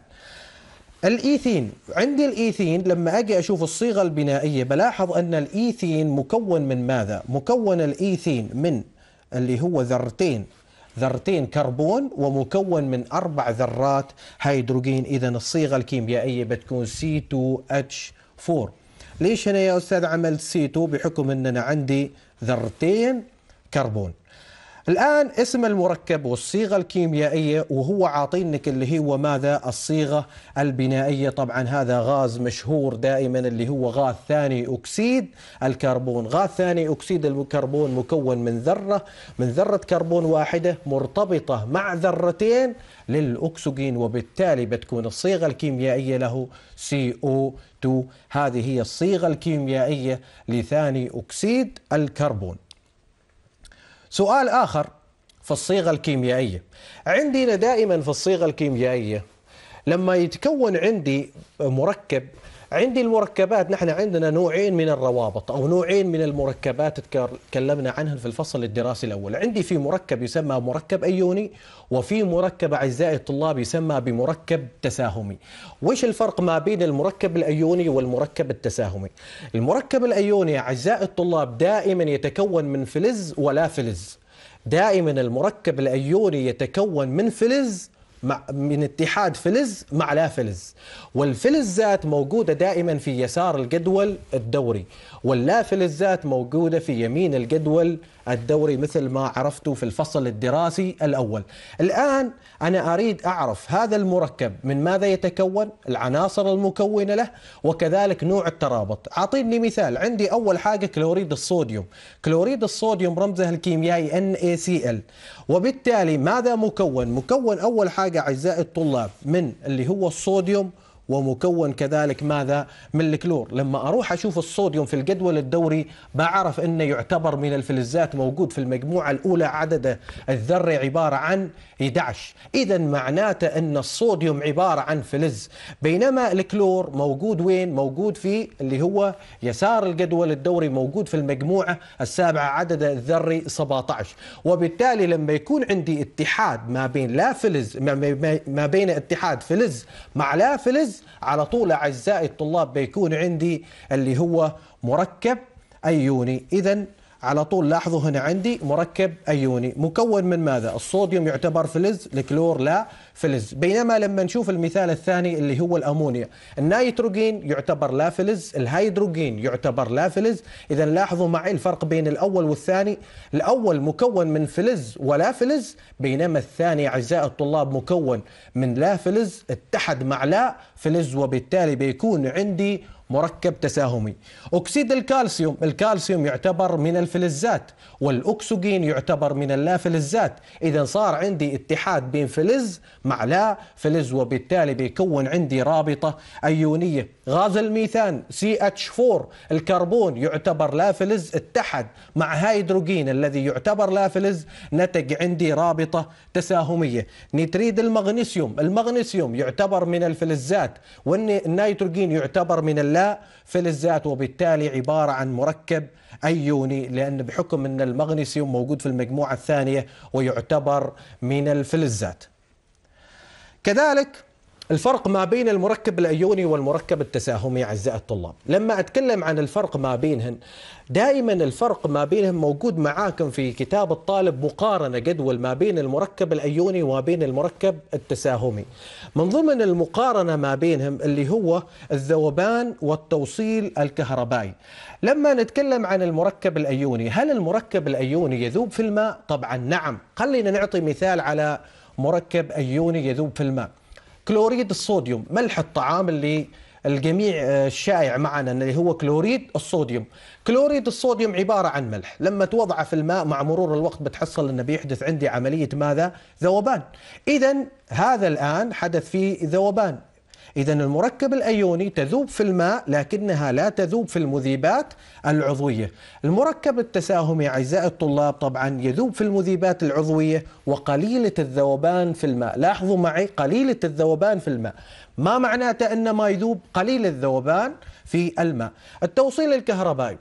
الايثين عندي الايثين لما اجي اشوف الصيغه البنائيه بلاحظ ان الايثين مكون من ماذا مكون الايثين من اللي هو ذرتين ذرتين كربون ومكون من أربع ذرات هيدروجين إذا الصيغة الكيميائية بتكون C2H4 ليش هنا يا أستاذ عملت C2 بحكم اننا عندي ذرتين كربون الآن اسم المركب والصيغة الكيميائية وهو عاطينك اللي هو ماذا الصيغة البنائية طبعا هذا غاز مشهور دائما اللي هو غاز ثاني أكسيد الكربون غاز ثاني أكسيد الكربون مكون من ذرة من ذرة كربون واحدة مرتبطة مع ذرتين للأكسجين وبالتالي بتكون الصيغة الكيميائية له CO2 هذه هي الصيغة الكيميائية لثاني أكسيد الكربون سؤال آخر في الصيغة الكيميائية عندنا دائما في الصيغة الكيميائية لما يتكون عندي مركب عندي المركبات نحن عندنا نوعين من الروابط أو نوعين من المركبات تكلمنا عنها في الفصل الدراسي الأول عندي في مركب يسمى مركب أيوني وفي مركب أعزائي الطلاب يسمى بمركب تساهمي وش الفرق ما بين المركب الأيوني والمركب التساهمي المركب الأيوني أعزائي الطلاب دائما يتكون من فلز ولا فلز دائما المركب الأيوني يتكون من فلز مع من اتحاد فلز مع لا فلز والفلزات موجودة دائما في يسار الجدول الدوري واللا فلزات موجودة في يمين الجدول الدوري مثل ما عرفتوا في الفصل الدراسي الأول الآن أنا أريد أعرف هذا المركب من ماذا يتكون العناصر المكونة له وكذلك نوع الترابط أعطيني مثال عندي أول حاجة كلوريد الصوديوم كلوريد الصوديوم رمزه الكيميائي NaCl وبالتالي ماذا مكون مكون أول حاجة حاجة أعزائي الطلاب من اللي هو الصوديوم ومكون كذلك ماذا من الكلور لما أروح أشوف الصوديوم في الجدول الدوري بعرف أنه يعتبر من الفلزات موجود في المجموعة الأولى عدد الذري عبارة عن 11 إذا معناته أن الصوديوم عبارة عن فلز بينما الكلور موجود وين موجود في اللي هو يسار الجدول الدوري موجود في المجموعة السابعة عدد الذري 17 وبالتالي لما يكون عندي اتحاد ما بين لا فلز ما بين اتحاد فلز مع لا فلز الكويز على طول اعزائي الطلاب بيكون عندي اللي هو مركب ايوني اذا على طول لاحظوا هنا عندي مركب ايوني مكون من ماذا الصوديوم يعتبر فلز الكلور لا فلز بينما لما نشوف المثال الثاني اللي هو الامونيا النيتروجين يعتبر لا فلز الهيدروجين يعتبر لا فلز اذا لاحظوا معي الفرق بين الاول والثاني الاول مكون من فلز ولا فلز بينما الثاني اعزائي الطلاب مكون من لا فلز اتحد مع لا فلز وبالتالي بيكون عندي مركب تساهمي أكسيد الكالسيوم الكالسيوم يعتبر من الفلزات والأكسجين يعتبر من اللافلزات إذا صار عندي اتحاد بين فلز مع لا فلز وبالتالي بيكون عندي رابطة أيونية غاز الميثان CH4 الكربون يعتبر لا فلز اتحد مع هيدروجين الذي يعتبر لا فلز نتج عندي رابطة تساهمية نتريد المغنيسيوم المغنيسيوم يعتبر من الفلزات والنيتروجين يعتبر من اللا فلزات وبالتالي عبارة عن مركب أيوني لأن بحكم أن المغنيسيوم موجود في المجموعة الثانية ويعتبر من الفلزات كذلك الفرق ما بين المركب الايوني والمركب التساهمي اعزائي الطلاب، لما اتكلم عن الفرق ما بينهن دائما الفرق ما بينهم موجود معاكم في كتاب الطالب مقارنه جدول ما بين المركب الايوني وما بين المركب التساهمي. من ضمن المقارنه ما بينهم اللي هو الذوبان والتوصيل الكهربائي. لما نتكلم عن المركب الايوني، هل المركب الايوني يذوب في الماء؟ طبعا نعم، خلينا نعطي مثال على مركب ايوني يذوب في الماء. كلوريد الصوديوم ملح الطعام اللي الجميع آه، الشائع معنا اللي هو كلوريد الصوديوم كلوريد الصوديوم عبارة عن ملح لما توضعه في الماء مع مرور الوقت بتحصل أنه بيحدث عندي عملية ماذا ذوبان إذا هذا الآن حدث فيه ذوبان إذا المركب الأيوني تذوب في الماء لكنها لا تذوب في المذيبات العضوية المركب التساهمي أعزائي الطلاب طبعا يذوب في المذيبات العضوية وقليلة الذوبان في الماء لاحظوا معي قليلة الذوبان في الماء ما معناته أن ما يذوب قليل الذوبان في الماء التوصيل الكهربائي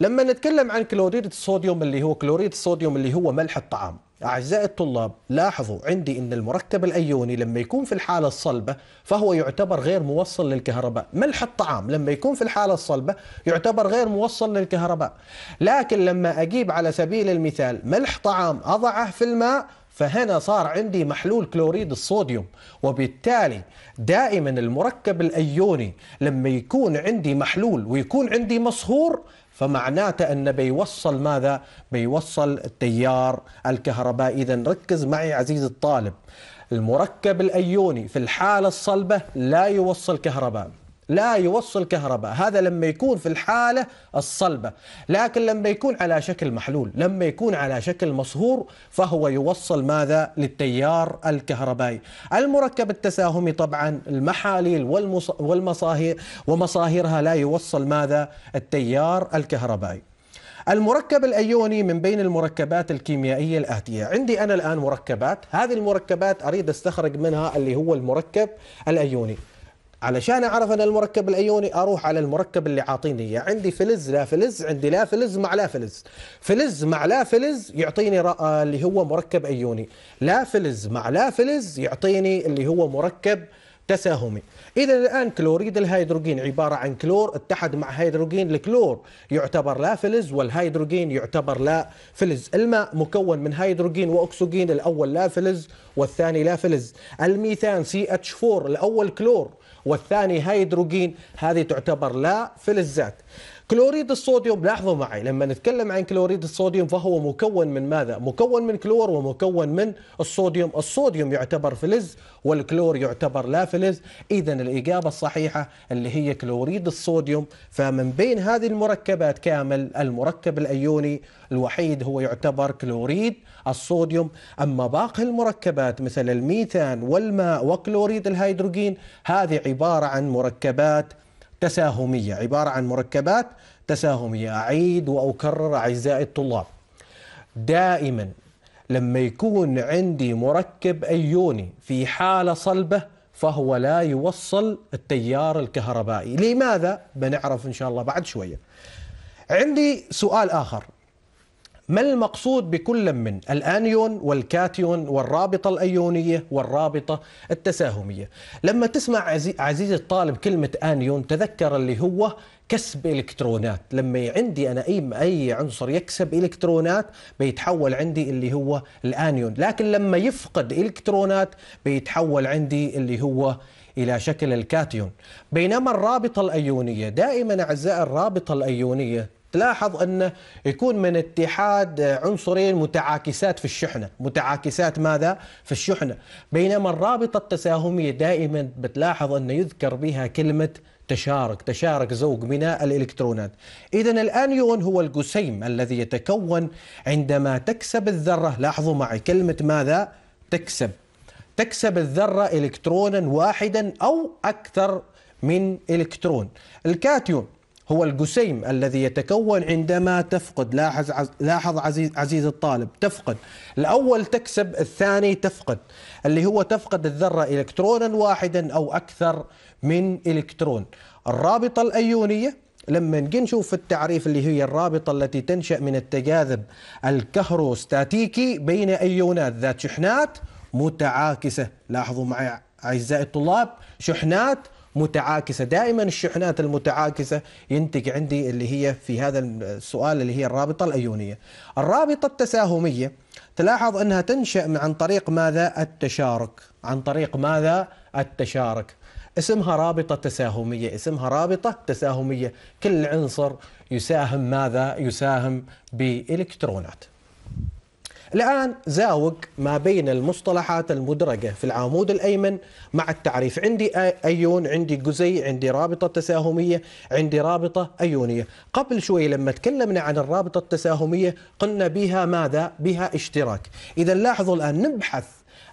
لما نتكلم عن كلوريد الصوديوم اللي هو كلوريد الصوديوم اللي هو ملح الطعام أعزائي الطلاب لاحظوا عندي أن المركب الأيوني لما يكون في الحالة الصلبة فهو يعتبر غير موصل للكهرباء ملح الطعام لما يكون في الحالة الصلبة يعتبر غير موصل للكهرباء لكن لما أجيب على سبيل المثال ملح طعام أضعه في الماء فهنا صار عندي محلول كلوريد الصوديوم وبالتالي دائما المركب الأيوني لما يكون عندي محلول ويكون عندي مصهور فمعناته أنه بيوصل ماذا؟ بيوصل التيار الكهربائي إذا ركز معي عزيزي الطالب المركب الأيوني في الحالة الصلبة لا يوصل كهرباء لا يوصل كهرباء هذا لما يكون في الحالة الصلبة لكن لما يكون على شكل محلول لما يكون على شكل مصهور فهو يوصل ماذا للتيار الكهربائي المركب التساهمي طبعا المحاليل والمصاهير ومصاهرها لا يوصل ماذا التيار الكهربائي المركب الايوني من بين المركبات الكيميائيه الاتيه، عندي انا الان مركبات، هذه المركبات اريد استخرج منها اللي هو المركب الايوني، علشان اعرف انا المركب الايوني اروح على المركب اللي عاطيني اياه عندي فلز لا فلز عندي لا فلز مع لا فلز فلز مع لا فلز يعطيني آه، اللي هو مركب ايوني لا فلز مع لا فلز يعطيني اللي هو مركب تساهمي اذا الان كلوريد الهيدروجين عباره عن كلور اتحد مع هيدروجين الكلور يعتبر لا فلز والهيدروجين يعتبر لا فلز الماء مكون من هيدروجين واكسجين الاول لا فلز والثاني لا فلز الميثان سي اتش 4 الاول كلور والثاني هيدروجين هذه تعتبر لا فلزات كلوريد الصوديوم لاحظوا معي لما نتكلم عن كلوريد الصوديوم فهو مكون من ماذا؟ مكون من كلور ومكون من الصوديوم، الصوديوم يعتبر فلز والكلور يعتبر لا فلز، اذا الاجابه الصحيحه اللي هي كلوريد الصوديوم، فمن بين هذه المركبات كامل المركب الايوني الوحيد هو يعتبر كلوريد الصوديوم، اما باقي المركبات مثل الميثان والماء وكلوريد الهيدروجين هذه عباره عن مركبات تساهمية عبارة عن مركبات تساهمية أعيد وأكرر أعزائي الطلاب دائما لما يكون عندي مركب أيوني في حالة صلبة فهو لا يوصل التيار الكهربائي لماذا؟ بنعرف إن شاء الله بعد شوية عندي سؤال آخر ما المقصود بكل من الآنيون والكاتيون والرابطة الأيونية والرابطة التساهمية لما تسمع عزيزي الطالب كلمة آنيون تذكر اللي هو كسب الكترونات لما عندي انا اي اي عنصر يكسب الكترونات بيتحول عندي اللي هو الانيون لكن لما يفقد الكترونات بيتحول عندي اللي هو الى شكل الكاتيون بينما الرابطه الايونيه دائما اعزائي الرابطه الايونيه تلاحظ أنه يكون من اتحاد عنصرين متعاكسات في الشحنة متعاكسات ماذا؟ في الشحنة بينما الرابطة التساهمية دائما بتلاحظ أنه يذكر بها كلمة تشارك تشارك زوج من الإلكترونات إذا الآنيون هو الجسيم الذي يتكون عندما تكسب الذرة لاحظوا معي كلمة ماذا؟ تكسب تكسب الذرة إلكترونا واحدا أو أكثر من إلكترون الكاتيون هو الجسيم الذي يتكون عندما تفقد لاحظ لاحظ عزيز, عزيز الطالب تفقد الاول تكسب الثاني تفقد اللي هو تفقد الذره الكترونا واحدا او اكثر من الكترون الرابطه الايونيه لما نجي نشوف التعريف اللي هي الرابطة التي تنشأ من التجاذب الكهروستاتيكي بين أيونات ذات شحنات متعاكسة لاحظوا معي أعزائي الطلاب شحنات متعاكسه دائما الشحنات المتعاكسه ينتج عندي اللي هي في هذا السؤال اللي هي الرابطه الايونيه الرابطه التساهميه تلاحظ انها تنشا عن طريق ماذا التشارك عن طريق ماذا التشارك اسمها رابطة تساهمية اسمها رابطة تساهمية كل عنصر يساهم ماذا يساهم بإلكترونات الآن زاوق ما بين المصطلحات المدرجة في العمود الأيمن مع التعريف عندي أيون عندي جزيء عندي رابطة تساهمية عندي رابطة أيونية قبل شوي لما تكلمنا عن الرابطة التساهمية قلنا بها ماذا؟ بها اشتراك إذا لاحظوا الآن نبحث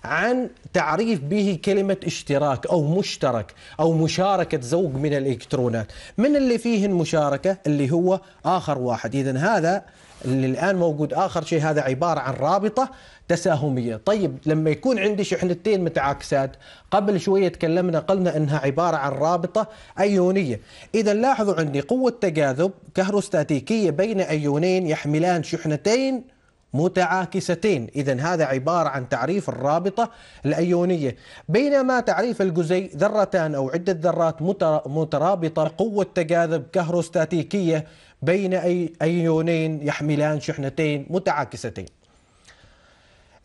عن تعريف به كلمة اشتراك أو مشترك أو مشاركة زوج من الإلكترونات من اللي فيه المشاركة اللي هو آخر واحد إذا هذا اللي الآن موجود آخر شيء هذا عبارة عن رابطة تساهمية طيب لما يكون عندي شحنتين متعاكسات قبل شوية تكلمنا قلنا أنها عبارة عن رابطة أيونية إذا لاحظوا عندي قوة تجاذب كهروستاتيكية بين أيونين يحملان شحنتين متعاكستين إذا هذا عبارة عن تعريف الرابطة الأيونية بينما تعريف الجزيء ذرتان أو عدة ذرات مترابطة قوة تجاذب كهروستاتيكية بين أي أيونين يحملان شحنتين متعاكستين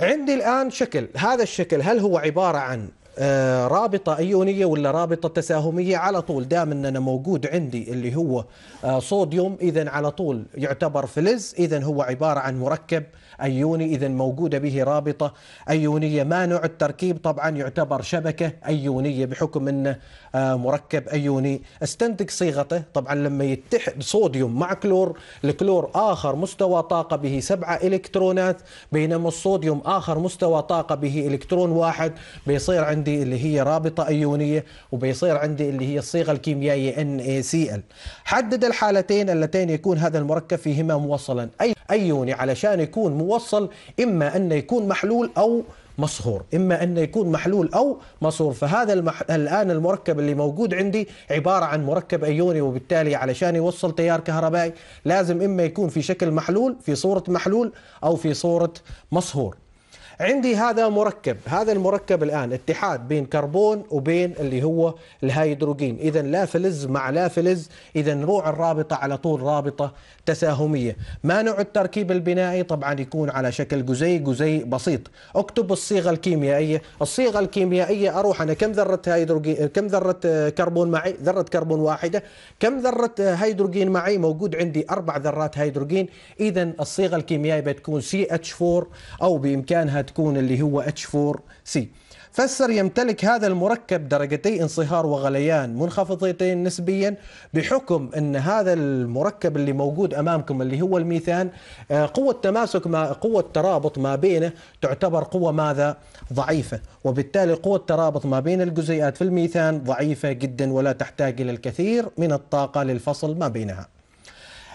عندي الآن شكل هذا الشكل هل هو عبارة عن آه، رابطة أيونية ولا رابطة تساهمية على طول دام أن أنا موجود عندي اللي هو آه، صوديوم إذا على طول يعتبر فلز إذا هو عبارة عن مركب أيوني إذا موجودة به رابطة أيونية ما نوع التركيب طبعا يعتبر شبكة أيونية بحكم أنه آه، مركب أيوني استنتج صيغته طبعا لما يتحد صوديوم مع كلور الكلور آخر مستوى طاقة به سبعة إلكترونات بينما الصوديوم آخر مستوى طاقة به إلكترون واحد بيصير عندي اللي هي رابطة أيونية وبيصير عندي اللي هي الصيغة الكيميائية NaCl حدد الحالتين اللتين يكون هذا المركب فيهما موصلا أي أيوني علشان يكون موصل إما أن يكون محلول أو مصهور إما أن يكون محلول أو مصهور فهذا المح... الآن المركب اللي موجود عندي عبارة عن مركب أيوني وبالتالي علشان يوصل تيار كهربائي لازم إما يكون في شكل محلول في صورة محلول أو في صورة مصهور عندي هذا مركب هذا المركب الآن اتحاد بين كربون وبين اللي هو الهيدروجين إذا لا فلز مع لا فلز إذا نروع الرابطة على طول رابطة تساهمية ما نوع التركيب البنائي طبعا يكون على شكل جزيء جزيء بسيط اكتب الصيغة الكيميائية الصيغة الكيميائية أروح أنا كم ذرة هيدروجين كم ذرة كربون معي ذرة كربون واحدة كم ذرة هيدروجين معي موجود عندي أربع ذرات هيدروجين إذا الصيغة الكيميائية بتكون CH4 أو بإمكانها تكون اللي هو H4C فالسر يمتلك هذا المركب درجتي انصهار وغليان منخفضتين نسبيا بحكم ان هذا المركب اللي موجود امامكم اللي هو الميثان آه، قوه تماسك ما قوه ترابط ما بينه تعتبر قوه ماذا ضعيفه وبالتالي قوه الترابط ما بين الجزيئات في الميثان ضعيفه جدا ولا تحتاج الى الكثير من الطاقه للفصل ما بينها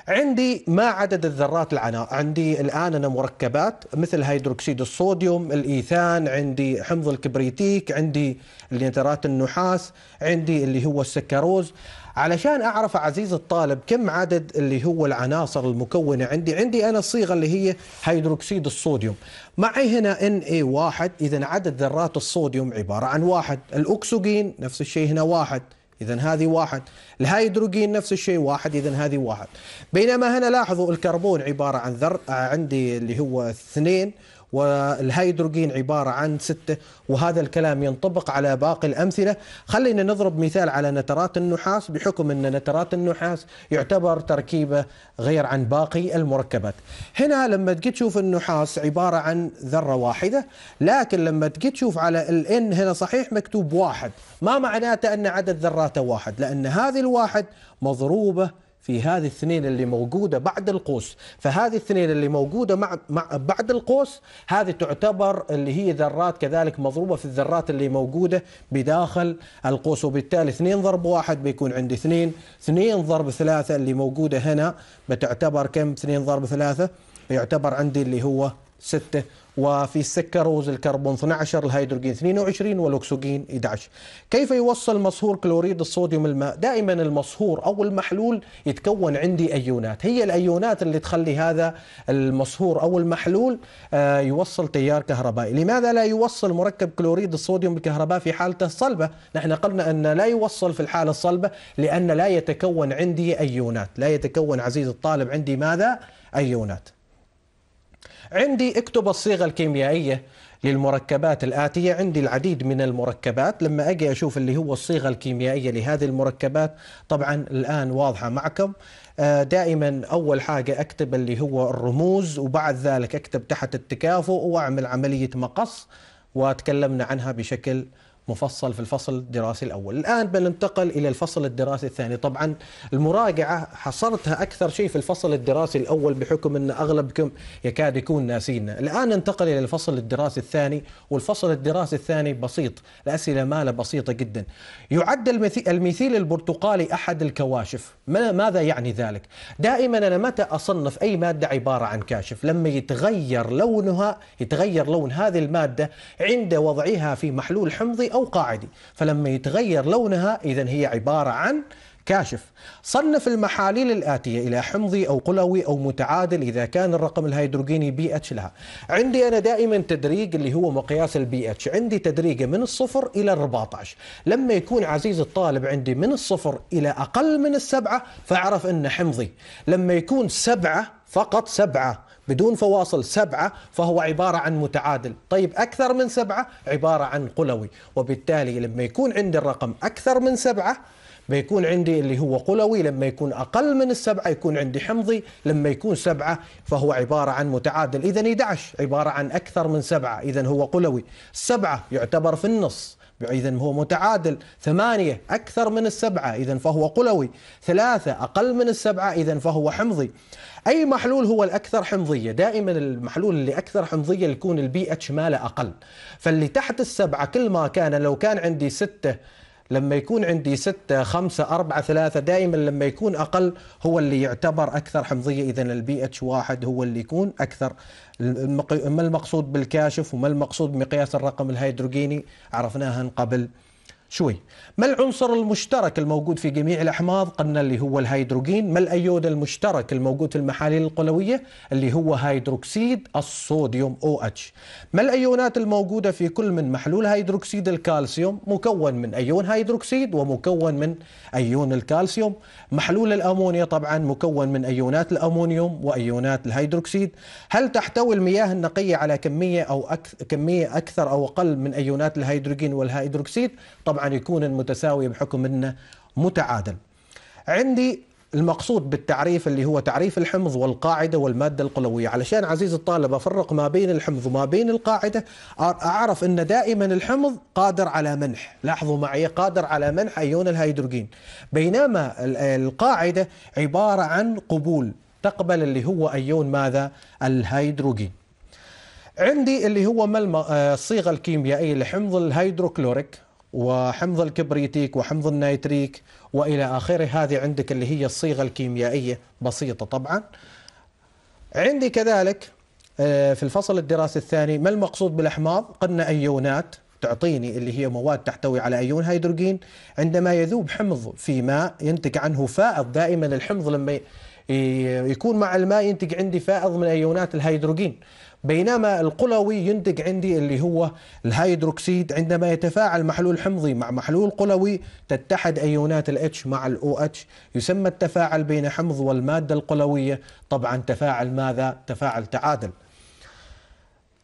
عندي ما عدد الذرات العناء عندي الآن أنا مركبات مثل هيدروكسيد الصوديوم الإيثان عندي حمض الكبريتيك عندي النترات النحاس عندي اللي هو السكروز علشان أعرف عزيز الطالب كم عدد اللي هو العناصر المكونة عندي عندي أنا الصيغة اللي هي هيدروكسيد الصوديوم معي هنا Na1 إذا عدد ذرات الصوديوم عبارة عن واحد الأكسجين نفس الشيء هنا واحد إذا هذه واحد الهيدروجين نفس الشيء واحد إذا هذه واحد بينما هنا لاحظوا الكربون عبارة عن ذر آه، عندي اللي هو اثنين والهيدروجين عبارة عن ستة وهذا الكلام ينطبق على باقي الأمثلة خلينا نضرب مثال على نترات النحاس بحكم أن نترات النحاس يعتبر تركيبة غير عن باقي المركبات هنا لما تجي تشوف النحاس عبارة عن ذرة واحدة لكن لما تجي تشوف على الان هنا صحيح مكتوب واحد ما معناته أن عدد ذراته واحد لأن هذه الواحد مضروبة في هذه الاثنين اللي موجودة بعد القوس فهذه الاثنين اللي موجودة مع, مع بعد القوس هذه تعتبر اللي هي ذرات كذلك مضروبة في الذرات اللي موجودة بداخل القوس وبالتالي اثنين ضرب واحد بيكون عندي اثنين اثنين ضرب ثلاثة اللي موجودة هنا بتعتبر كم اثنين ضرب ثلاثة يعتبر عندي اللي هو ستة وفي السكروز الكربون 12 الهيدروجين 22 والاكسجين 11 كيف يوصل مصهور كلوريد الصوديوم الماء دائما المصهور او المحلول يتكون عندي ايونات هي الايونات اللي تخلي هذا المصهور او المحلول آه، يوصل تيار كهربائي لماذا لا يوصل مركب كلوريد الصوديوم الكهرباء في حالته الصلبه نحن قلنا ان لا يوصل في الحاله الصلبه لان لا يتكون عندي ايونات لا يتكون عزيز الطالب عندي ماذا ايونات عندي اكتب الصيغه الكيميائيه للمركبات الآتية عندي العديد من المركبات لما أجي أشوف اللي هو الصيغة الكيميائية لهذه المركبات طبعا الآن واضحة معكم آه، دائما أول حاجة أكتب اللي هو الرموز وبعد ذلك أكتب تحت التكافؤ وأعمل عملية مقص وتكلمنا عنها بشكل مفصل في الفصل الدراسي الأول الآن بننتقل إلى الفصل الدراسي الثاني طبعا المراجعة حصرتها أكثر شيء في الفصل الدراسي الأول بحكم أن أغلبكم يكاد يكون ناسينا الآن ننتقل إلى الفصل الدراسي الثاني والفصل الدراسي الثاني بسيط الأسئلة ماله بسيطة جدا يعد المثيل البرتقالي أحد الكواشف ماذا يعني ذلك؟ دائما أنا متى أصنف أي مادة عبارة عن كاشف لما يتغير لونها يتغير لون هذه المادة عند وضعها في محلول حمضي أو قاعدي فلما يتغير لونها إذا هي عبارة عن كاشف صنف المحاليل الآتية إلى حمضي أو قلوي أو متعادل إذا كان الرقم الهيدروجيني بي اتش لها عندي أنا دائما تدريج اللي هو مقياس البي اتش عندي تدريجه من الصفر إلى 14 لما يكون عزيز الطالب عندي من الصفر إلى أقل من السبعة فأعرف أنه حمضي لما يكون سبعة فقط سبعة بدون فواصل سبعة فهو عبارة عن متعادل طيب أكثر من سبعة عبارة عن قلوي وبالتالي لما يكون عندي الرقم أكثر من سبعة بيكون عندي اللي هو قلوي لما يكون أقل من السبعة يكون عندي حمضي لما يكون سبعة فهو عبارة عن متعادل إذا 11 عبارة عن أكثر من سبعة إذا هو قلوي سبعة يعتبر في النص إذا هو متعادل ثمانية أكثر من السبعة إذا فهو قلوي ثلاثة أقل من السبعة إذا فهو حمضي أي محلول هو الأكثر حمضية دائما المحلول اللي أكثر حمضية يكون البي اتش ماله أقل فاللي تحت السبعة كل ما كان لو كان عندي ستة لما يكون عندي ستة خمسة أربعة ثلاثة دائما لما يكون أقل هو اللي يعتبر أكثر حمضية إذا البي اتش واحد هو اللي يكون أكثر ما المقصود بالكاشف وما المقصود بمقياس الرقم الهيدروجيني عرفناها قبل شوي ما العنصر المشترك الموجود في جميع الأحماض قلنا اللي هو الهيدروجين ما الأيود المشترك الموجود في المحاليل القلوية اللي هو هيدروكسيد الصوديوم او اتش ما الأيونات الموجودة في كل من محلول هيدروكسيد الكالسيوم مكون من أيون هيدروكسيد ومكون من أيون الكالسيوم محلول الأمونيا طبعا مكون من أيونات الأمونيوم وأيونات الهيدروكسيد هل تحتوي المياه النقية على كمية أو أكثر كمية أكثر أو أقل من أيونات الهيدروجين والهيدروكسيد طبعا طبعا يكون المتساوي بحكم انه متعادل. عندي المقصود بالتعريف اللي هو تعريف الحمض والقاعدة والمادة القلوية علشان عزيز الطالب أفرق ما بين الحمض وما بين القاعدة أعرف أن دائما الحمض قادر على منح لاحظوا معي قادر على منح أيون الهيدروجين بينما القاعدة عبارة عن قبول تقبل اللي هو أيون ماذا الهيدروجين عندي اللي هو ما الصيغة آه، الكيميائية لحمض الهيدروكلوريك وحمض الكبريتيك وحمض النيتريك والى اخره هذه عندك اللي هي الصيغه الكيميائيه بسيطه طبعا عندي كذلك آه، في الفصل الدراسي الثاني ما المقصود بالاحماض قلنا ايونات تعطيني اللي هي مواد تحتوي على ايون هيدروجين عندما يذوب حمض في ماء ينتج عنه فائض دائما الحمض لما يكون مع الماء ينتج عندي فائض من ايونات الهيدروجين بينما القلوي ينتج عندي اللي هو الهيدروكسيد عندما يتفاعل محلول حمضي مع محلول قلوي تتحد أيونات الاتش مع الأو اتش يسمى التفاعل بين حمض والمادة القلوية طبعا تفاعل ماذا؟ تفاعل تعادل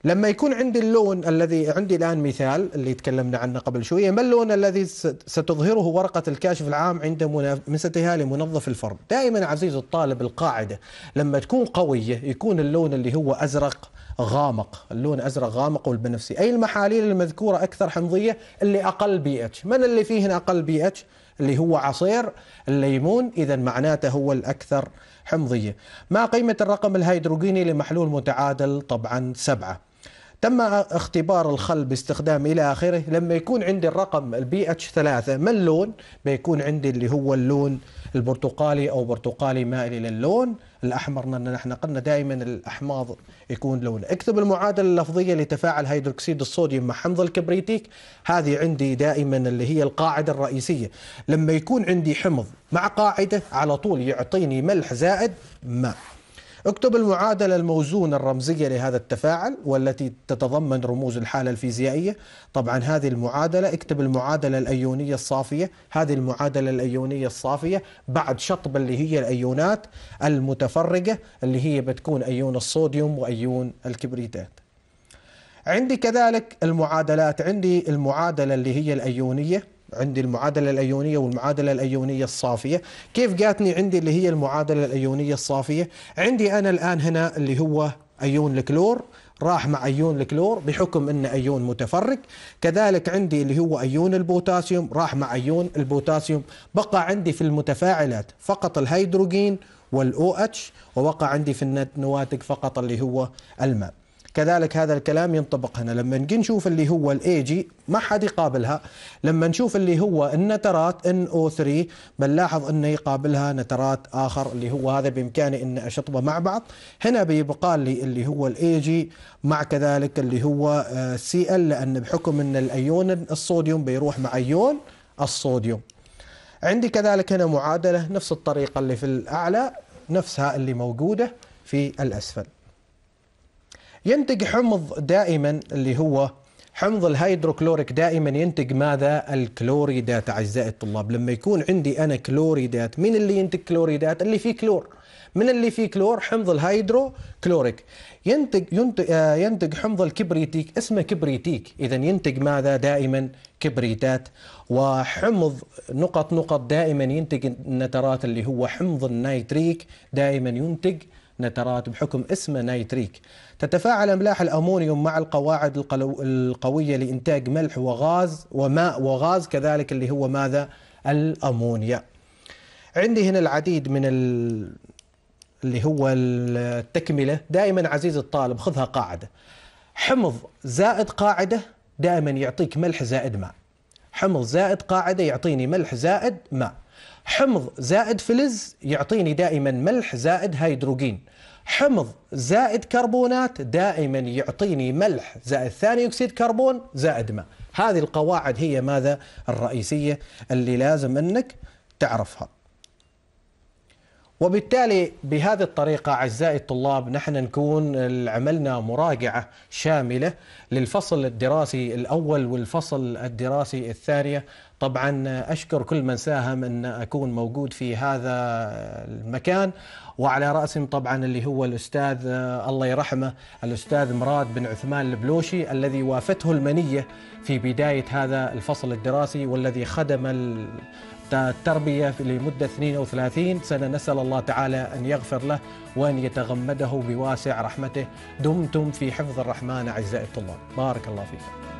لما يكون عندي اللون الذي عندي الآن مثال اللي تكلمنا عنه قبل شوية ما اللون الذي ستظهره ورقة الكاشف العام عند منافستها لمنظف الفرن دائما عزيز الطالب القاعدة لما تكون قوية يكون اللون اللي هو أزرق غامق اللون أزرق غامق والبنفسي أي المحاليل المذكورة أكثر حمضية اللي أقل بي اتش من اللي فيهن أقل بي اتش اللي هو عصير الليمون إذا معناته هو الأكثر حمضية ما قيمة الرقم الهيدروجيني لمحلول متعادل طبعا سبعة تم اختبار الخل باستخدام الى اخره لما يكون عندي الرقم البي اتش 3 ما اللون بيكون عندي اللي هو اللون البرتقالي او برتقالي مائل الى اللون الاحمر لان نحن قلنا دائما الاحماض يكون لون اكتب المعادله اللفظيه لتفاعل هيدروكسيد الصوديوم مع حمض الكبريتيك هذه عندي دائما اللي هي القاعده الرئيسيه لما يكون عندي حمض مع قاعده على طول يعطيني ملح زائد ماء اكتب المعادلة الموزونة الرمزية لهذا التفاعل والتي تتضمن رموز الحالة الفيزيائية طبعا هذه المعادلة اكتب المعادلة الأيونية الصافية هذه المعادلة الأيونية الصافية بعد شطب اللي هي الأيونات المتفرقة اللي هي بتكون أيون الصوديوم وأيون الكبريتات عندي كذلك المعادلات عندي المعادلة اللي هي الأيونية عندي المعادله الايونيه والمعادله الايونيه الصافيه كيف جاتني عندي اللي هي المعادله الايونيه الصافيه عندي انا الان هنا اللي هو ايون الكلور راح مع ايون الكلور بحكم انه ايون متفرق كذلك عندي اللي هو ايون البوتاسيوم راح مع ايون البوتاسيوم بقى عندي في المتفاعلات فقط الهيدروجين والاو OH اتش ووقع عندي في النواتج فقط اللي هو الماء كذلك هذا الكلام ينطبق هنا لما نجي نشوف اللي هو الاي جي ما حد يقابلها لما نشوف اللي هو النترات ان او 3 بنلاحظ انه يقابلها نترات اخر اللي هو هذا بامكاني ان اشطبه مع بعض هنا بيبقى لي اللي هو الاي جي مع كذلك اللي هو سي آه، ال لان بحكم ان الايون الصوديوم بيروح مع ايون الصوديوم عندي كذلك هنا معادله نفس الطريقه اللي في الاعلى نفسها اللي موجوده في الاسفل ينتج حمض دائما اللي هو حمض الهيدروكلوريك دائما ينتج ماذا؟ الكلوريدات اعزائي الطلاب، لما يكون عندي انا كلوريدات، مين اللي ينتج كلوريدات؟ اللي فيه كلور. من اللي فيه كلور؟ حمض الهيدروكلوريك. ينتج ينتج آه، ينتج حمض الكبريتيك اسمه كبريتيك، اذا ينتج ماذا؟ دائما كبريتات وحمض نقط نقط دائما ينتج النترات اللي هو حمض النيتريك دائما ينتج نترات بحكم اسمه نايتريك تتفاعل أملاح الأمونيوم مع القواعد القوية لإنتاج ملح وغاز وماء وغاز كذلك اللي هو ماذا الأمونيا عندي هنا العديد من ال... اللي هو التكملة دائما عزيز الطالب خذها قاعدة حمض زائد قاعدة دائما يعطيك ملح زائد ماء حمض زائد قاعدة يعطيني ملح زائد ماء حمض زائد فلز يعطيني دائما ملح زائد هيدروجين حمض زائد كربونات دائما يعطيني ملح زائد ثاني اكسيد كربون زائد ماء هذه القواعد هي ماذا الرئيسيه اللي لازم انك تعرفها وبالتالي بهذه الطريقة أعزائي الطلاب نحن نكون عملنا مراجعة شاملة للفصل الدراسي الأول والفصل الدراسي الثانية طبعا أشكر كل من ساهم أن أكون موجود في هذا المكان وعلى رأسهم طبعا اللي هو الأستاذ الله يرحمه الأستاذ مراد بن عثمان البلوشي الذي وافته المنية في بداية هذا الفصل الدراسي والذي خدم التربية لمدة 32 سنة نسأل الله تعالى أن يغفر له وأن يتغمده بواسع رحمته دمتم في حفظ الرحمن أعزائي الطلاب بارك الله فيكم